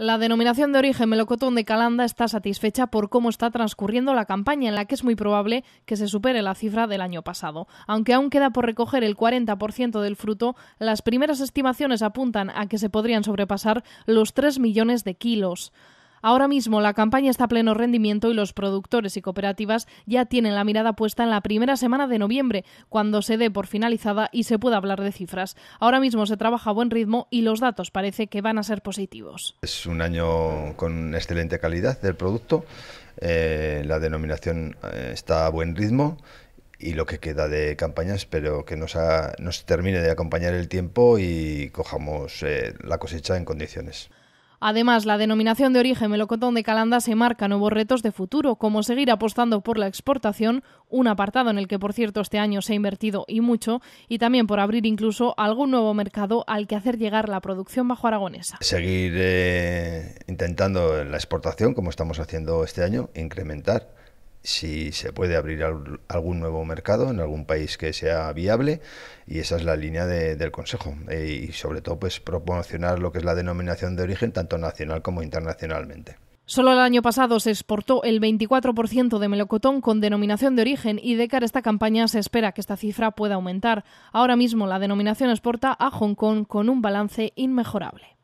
La denominación de origen melocotón de Calanda está satisfecha por cómo está transcurriendo la campaña, en la que es muy probable que se supere la cifra del año pasado. Aunque aún queda por recoger el 40% del fruto, las primeras estimaciones apuntan a que se podrían sobrepasar los 3 millones de kilos. Ahora mismo la campaña está a pleno rendimiento y los productores y cooperativas ya tienen la mirada puesta en la primera semana de noviembre, cuando se dé por finalizada y se pueda hablar de cifras. Ahora mismo se trabaja a buen ritmo y los datos parece que van a ser positivos. Es un año con excelente calidad del producto, eh, la denominación eh, está a buen ritmo y lo que queda de campaña espero que nos, termine de acompañar el tiempo y cojamos eh, la cosecha en condiciones. Además, la denominación de origen melocotón de Calanda se marca nuevos retos de futuro, como seguir apostando por la exportación, un apartado en el que, por cierto, este año se ha invertido y mucho, y también por abrir incluso algún nuevo mercado al que hacer llegar la producción bajo aragonesa. Seguir eh, intentando la exportación, como estamos haciendo este año, incrementar si se puede abrir algún nuevo mercado en algún país que sea viable y esa es la línea del Consejo eh, y sobre todo pues proporcionar lo que es la denominación de origen tanto nacional como internacionalmente. Solo el año pasado se exportó el 24% de melocotón con denominación de origen y de cara a esta campaña se espera que esta cifra pueda aumentar. Ahora mismo la denominación exporta a Hong Kong con un balance inmejorable.